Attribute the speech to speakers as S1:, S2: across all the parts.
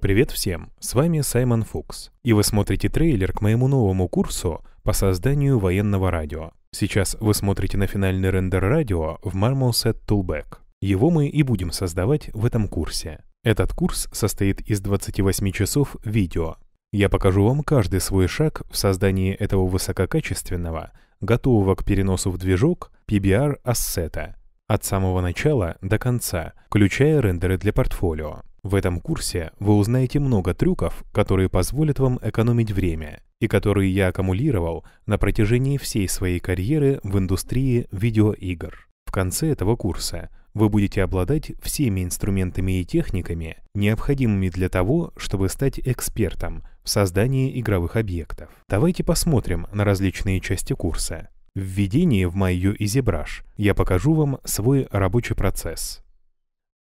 S1: Привет всем, с вами Саймон Фукс, и вы смотрите трейлер к моему новому курсу по созданию военного радио. Сейчас вы смотрите на финальный рендер радио в Marmoset Toolback. Его мы и будем создавать в этом курсе. Этот курс состоит из 28 часов видео. Я покажу вам каждый свой шаг в создании этого высококачественного, готового к переносу в движок PBR-ассета — от самого начала до конца, включая рендеры для портфолио. В этом курсе вы узнаете много трюков, которые позволят вам экономить время и которые я аккумулировал на протяжении всей своей карьеры в индустрии видеоигр. В конце этого курса вы будете обладать всеми инструментами и техниками, необходимыми для того, чтобы стать экспертом в создании игровых объектов. Давайте посмотрим на различные части курса. Введение в мою изибраж я покажу вам свой рабочий процесс.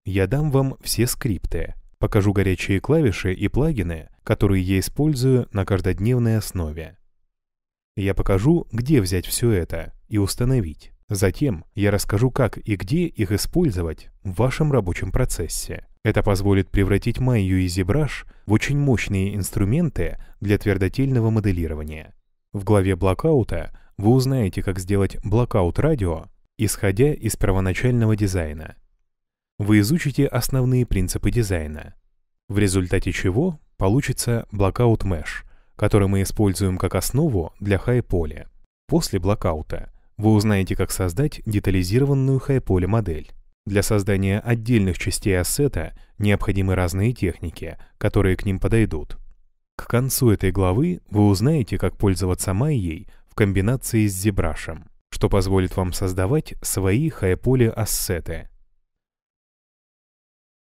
S1: Я дам вам все скрипты, покажу горячие клавиши и плагины, которые я использую на каждодневной основе. Я покажу, где взять все это и установить. Затем я расскажу, как и где их использовать в вашем рабочем процессе. Это позволит превратить мою и в очень мощные инструменты для твердотельного моделирования. В главе блокаута вы узнаете, как сделать блокаут-радио, исходя из первоначального дизайна. Вы изучите основные принципы дизайна, в результате чего получится блокаут меш, который мы используем как основу для хай хайполя. После блокаута вы узнаете, как создать детализированную хай хайполе модель. Для создания отдельных частей ассета необходимы разные техники, которые к ним подойдут. К концу этой главы вы узнаете, как пользоваться майей в комбинации с зебрашем, что позволит вам создавать свои хайполе-ассеты.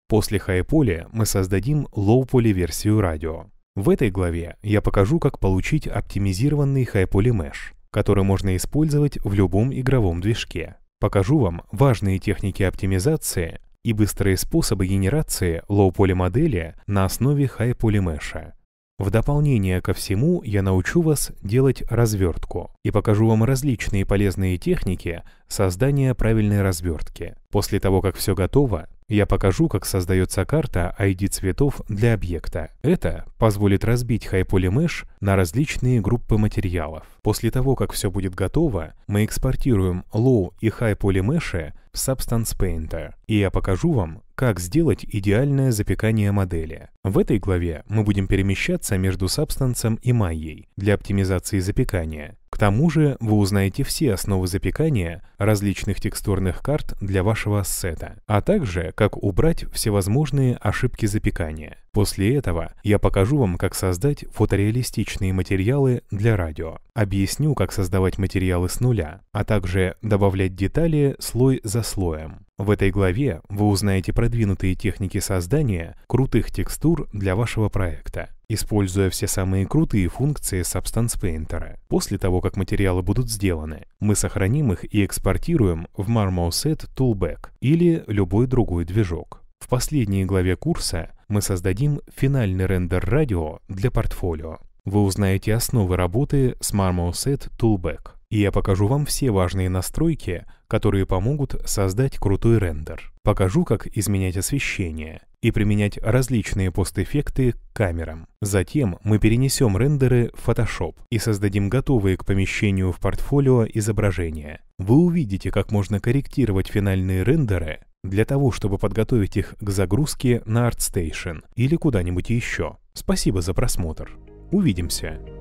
S1: После хайполе мы создадим лоу-поли версию радио. В этой главе я покажу, как получить оптимизированный хайполе меш, который можно использовать в любом игровом движке. Покажу вам важные техники оптимизации и быстрые способы генерации лоу поли модели на основе хай-поле меша в дополнение ко всему я научу вас делать развертку и покажу вам различные полезные техники создания правильной развертки. После того, как все готово, я покажу, как создается карта ID цветов для объекта. Это позволит разбить HyPolyMesh на различные группы материалов. После того, как все будет готово, мы экспортируем Low и High Polymesh в Substance Painter. И я покажу вам, как сделать идеальное запекание модели. В этой главе мы будем перемещаться между Substance и Майей для оптимизации запекания. К тому же вы узнаете все основы запекания различных текстурных карт для вашего сета, а также как убрать всевозможные ошибки запекания. После этого я покажу вам, как создать фотореалистичные материалы для радио, объясню, как создавать материалы с нуля, а также добавлять детали слой за слоем. В этой главе вы узнаете продвинутые техники создания крутых текстур для вашего проекта, используя все самые крутые функции Substance Painter. После того, как материалы будут сделаны, мы сохраним их и экспортируем в Marmoset Toolback или любой другой движок. В последней главе курса мы создадим финальный рендер радио для портфолио. Вы узнаете основы работы с Marmoset Toolback. И я покажу вам все важные настройки, которые помогут создать крутой рендер. Покажу, как изменять освещение и применять различные постэффекты к камерам. Затем мы перенесем рендеры в Photoshop и создадим готовые к помещению в портфолио изображения. Вы увидите, как можно корректировать финальные рендеры для того, чтобы подготовить их к загрузке на ArtStation или куда-нибудь еще. Спасибо за просмотр. Увидимся!